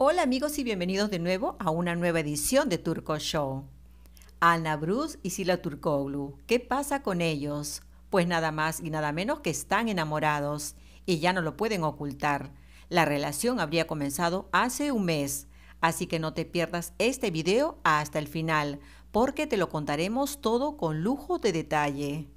Hola amigos y bienvenidos de nuevo a una nueva edición de Turco Show. Ana Bruce y Sila Turkoglu, ¿qué pasa con ellos? Pues nada más y nada menos que están enamorados y ya no lo pueden ocultar. La relación habría comenzado hace un mes, así que no te pierdas este video hasta el final, porque te lo contaremos todo con lujo de detalle.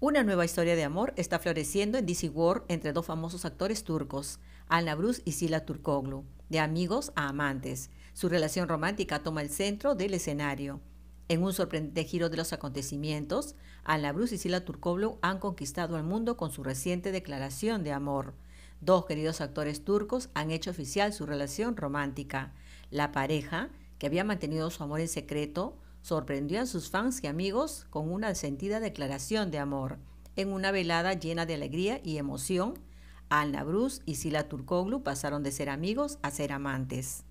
Una nueva historia de amor está floreciendo en DC World entre dos famosos actores turcos, Al Bruce y Sila Turkoglu, de amigos a amantes. Su relación romántica toma el centro del escenario. En un sorprendente giro de los acontecimientos, Al Bruce y Sila Turkoglu han conquistado al mundo con su reciente declaración de amor. Dos queridos actores turcos han hecho oficial su relación romántica. La pareja, que había mantenido su amor en secreto, sorprendió a sus fans y amigos con una sentida declaración de amor. En una velada llena de alegría y emoción, Alna Bruce y Sila Turkoglu pasaron de ser amigos a ser amantes.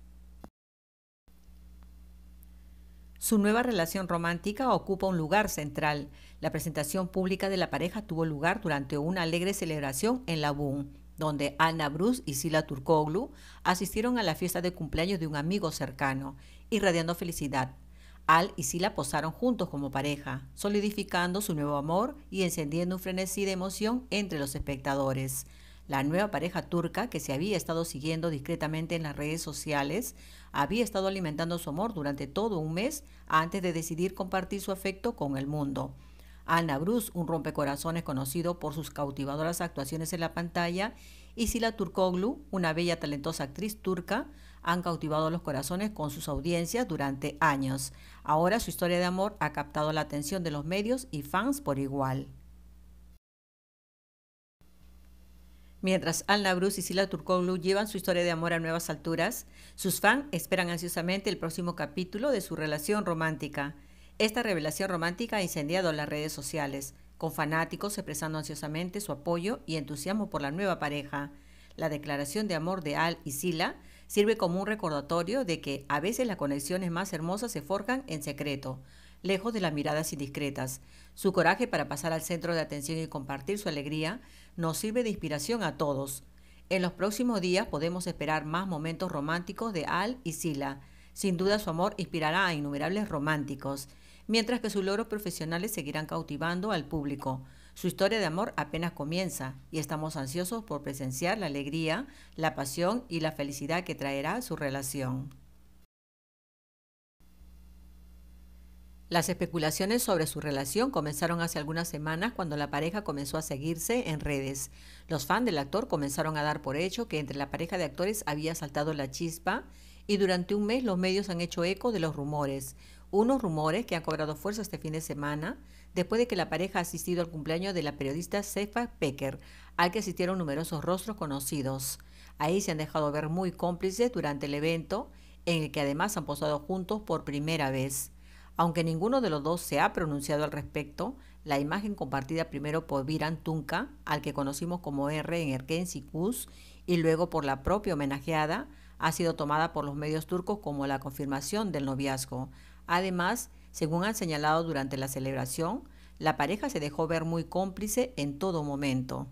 Su nueva relación romántica ocupa un lugar central. La presentación pública de la pareja tuvo lugar durante una alegre celebración en la Laboon, donde Alna Bruce y Sila Turkoglu asistieron a la fiesta de cumpleaños de un amigo cercano, irradiando felicidad. Al y Sila posaron juntos como pareja, solidificando su nuevo amor y encendiendo un frenesí de emoción entre los espectadores. La nueva pareja turca, que se había estado siguiendo discretamente en las redes sociales, había estado alimentando su amor durante todo un mes antes de decidir compartir su afecto con el mundo. Anna Bruce, un rompecorazones conocido por sus cautivadoras actuaciones en la pantalla, y Sila Turkoglu, una bella y talentosa actriz turca, han cautivado los corazones con sus audiencias durante años. Ahora su historia de amor ha captado la atención de los medios y fans por igual. Mientras Alna Bruce y Sila Turkoglu llevan su historia de amor a nuevas alturas, sus fans esperan ansiosamente el próximo capítulo de su relación romántica. Esta revelación romántica ha incendiado las redes sociales con fanáticos expresando ansiosamente su apoyo y entusiasmo por la nueva pareja. La declaración de amor de Al y Sila sirve como un recordatorio de que a veces las conexiones más hermosas se forjan en secreto, lejos de las miradas indiscretas. Su coraje para pasar al centro de atención y compartir su alegría nos sirve de inspiración a todos. En los próximos días podemos esperar más momentos románticos de Al y Sila. Sin duda su amor inspirará a innumerables románticos mientras que sus logros profesionales seguirán cautivando al público. Su historia de amor apenas comienza y estamos ansiosos por presenciar la alegría, la pasión y la felicidad que traerá su relación. Las especulaciones sobre su relación comenzaron hace algunas semanas cuando la pareja comenzó a seguirse en redes. Los fans del actor comenzaron a dar por hecho que entre la pareja de actores había saltado la chispa y durante un mes los medios han hecho eco de los rumores unos rumores que han cobrado fuerza este fin de semana después de que la pareja ha asistido al cumpleaños de la periodista Cefa Peker, al que asistieron numerosos rostros conocidos. Ahí se han dejado ver muy cómplices durante el evento, en el que además han posado juntos por primera vez. Aunque ninguno de los dos se ha pronunciado al respecto, la imagen compartida primero por Viran Tunca, al que conocimos como R en Erkensi Kuz, y luego por la propia homenajeada, ha sido tomada por los medios turcos como la confirmación del noviazgo. Además, según han señalado durante la celebración, la pareja se dejó ver muy cómplice en todo momento.